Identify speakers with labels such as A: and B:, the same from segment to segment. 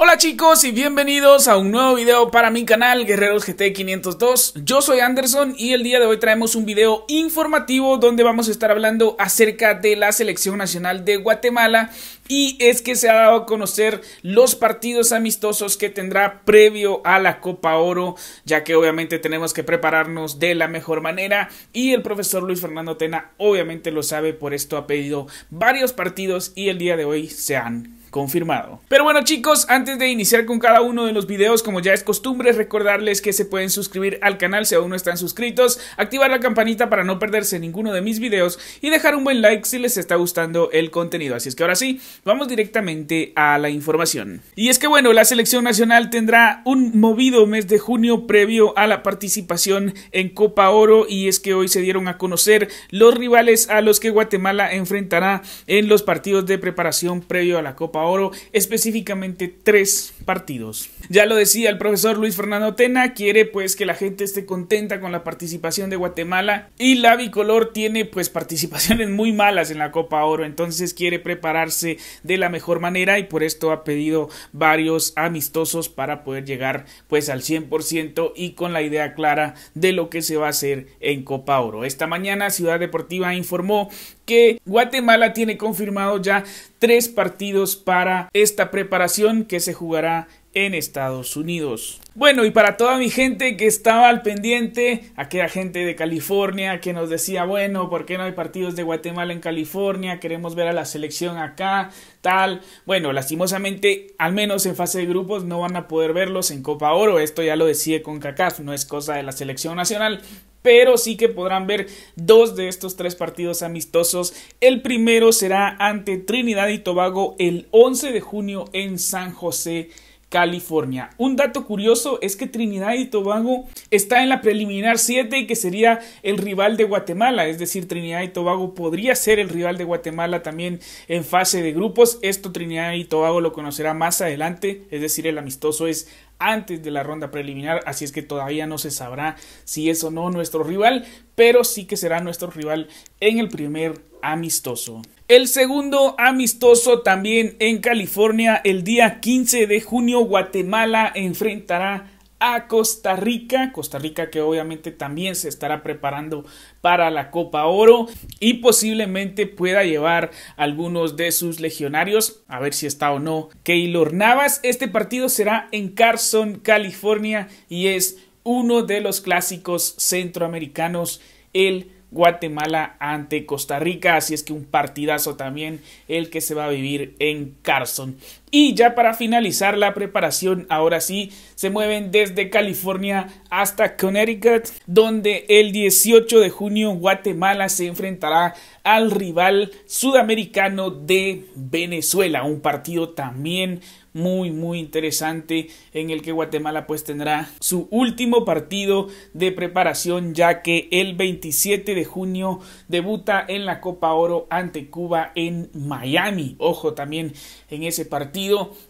A: Hola chicos y bienvenidos a un nuevo video para mi canal Guerreros GT502. Yo soy Anderson y el día de hoy traemos un video informativo donde vamos a estar hablando acerca de la selección nacional de Guatemala y es que se ha dado a conocer los partidos amistosos que tendrá previo a la Copa Oro, ya que obviamente tenemos que prepararnos de la mejor manera y el profesor Luis Fernando Tena obviamente lo sabe, por esto ha pedido varios partidos y el día de hoy se han confirmado. Pero bueno chicos, antes de iniciar con cada uno de los videos, como ya es costumbre, recordarles que se pueden suscribir al canal si aún no están suscritos, activar la campanita para no perderse ninguno de mis videos y dejar un buen like si les está gustando el contenido. Así es que ahora sí, vamos directamente a la información. Y es que bueno, la selección nacional tendrá un movido mes de junio previo a la participación en Copa Oro y es que hoy se dieron a conocer los rivales a los que Guatemala enfrentará en los partidos de preparación previo a la Copa Oro, específicamente tres partidos. Ya lo decía el profesor Luis Fernando Tena, quiere pues que la gente esté contenta con la participación de Guatemala y la bicolor tiene pues participaciones muy malas en la Copa Oro, entonces quiere prepararse de la mejor manera y por esto ha pedido varios amistosos para poder llegar pues al 100% y con la idea clara de lo que se va a hacer en Copa Oro. Esta mañana Ciudad Deportiva informó que Guatemala tiene confirmado ya tres partidos para esta preparación que se jugará en Estados Unidos. Bueno, y para toda mi gente que estaba al pendiente, aquella gente de California que nos decía, bueno, ¿por qué no hay partidos de Guatemala en California? Queremos ver a la selección acá, tal. Bueno, lastimosamente, al menos en fase de grupos, no van a poder verlos en Copa Oro. Esto ya lo decía con CACAF, no es cosa de la selección nacional pero sí que podrán ver dos de estos tres partidos amistosos. El primero será ante Trinidad y Tobago el 11 de junio en San José California. Un dato curioso es que Trinidad y Tobago está en la preliminar 7 y que sería el rival de Guatemala, es decir, Trinidad y Tobago podría ser el rival de Guatemala también en fase de grupos. Esto Trinidad y Tobago lo conocerá más adelante, es decir, el amistoso es antes de la ronda preliminar, así es que todavía no se sabrá si es o no nuestro rival, pero sí que será nuestro rival en el primer amistoso. El segundo amistoso también en California, el día 15 de junio, Guatemala enfrentará a Costa Rica, Costa Rica que obviamente también se estará preparando para la Copa Oro y posiblemente pueda llevar algunos de sus legionarios, a ver si está o no Keylor Navas. Este partido será en Carson, California y es uno de los clásicos centroamericanos, el Guatemala ante Costa Rica. Así es que un partidazo también el que se va a vivir en Carson. Y ya para finalizar la preparación, ahora sí, se mueven desde California hasta Connecticut, donde el 18 de junio Guatemala se enfrentará al rival sudamericano de Venezuela, un partido también muy muy interesante en el que Guatemala pues tendrá su último partido de preparación ya que el 27 de junio debuta en la Copa Oro ante Cuba en Miami. Ojo también en ese partido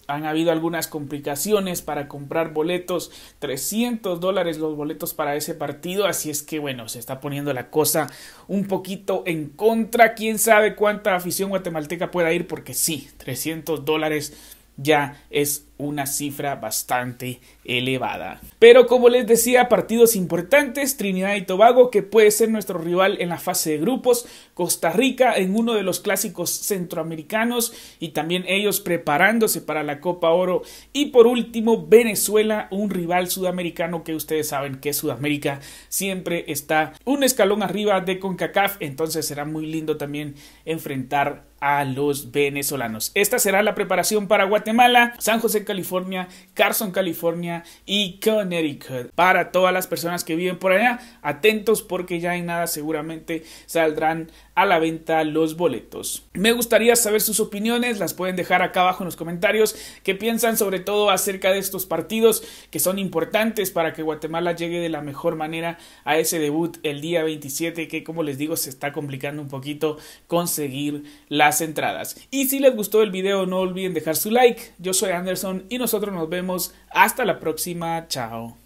A: han habido algunas complicaciones para comprar boletos, 300 dólares los boletos para ese partido, así es que bueno, se está poniendo la cosa un poquito en contra. Quién sabe cuánta afición guatemalteca pueda ir, porque sí, 300 dólares ya es una cifra bastante elevada. Pero como les decía, partidos importantes, Trinidad y Tobago, que puede ser nuestro rival en la fase de grupos, Costa Rica en uno de los clásicos centroamericanos y también ellos preparándose para la Copa Oro. Y por último, Venezuela, un rival sudamericano que ustedes saben que Sudamérica siempre está un escalón arriba de CONCACAF, entonces será muy lindo también enfrentar a los venezolanos. Esta será la preparación para Guatemala. San José California, Carson, California y Connecticut. Para todas las personas que viven por allá, atentos porque ya en nada seguramente saldrán a la venta los boletos. Me gustaría saber sus opiniones, las pueden dejar acá abajo en los comentarios, qué piensan sobre todo acerca de estos partidos que son importantes para que Guatemala llegue de la mejor manera a ese debut el día 27 que como les digo se está complicando un poquito conseguir las entradas. Y si les gustó el video no olviden dejar su like, yo soy Anderson y nosotros nos vemos hasta la próxima, chao.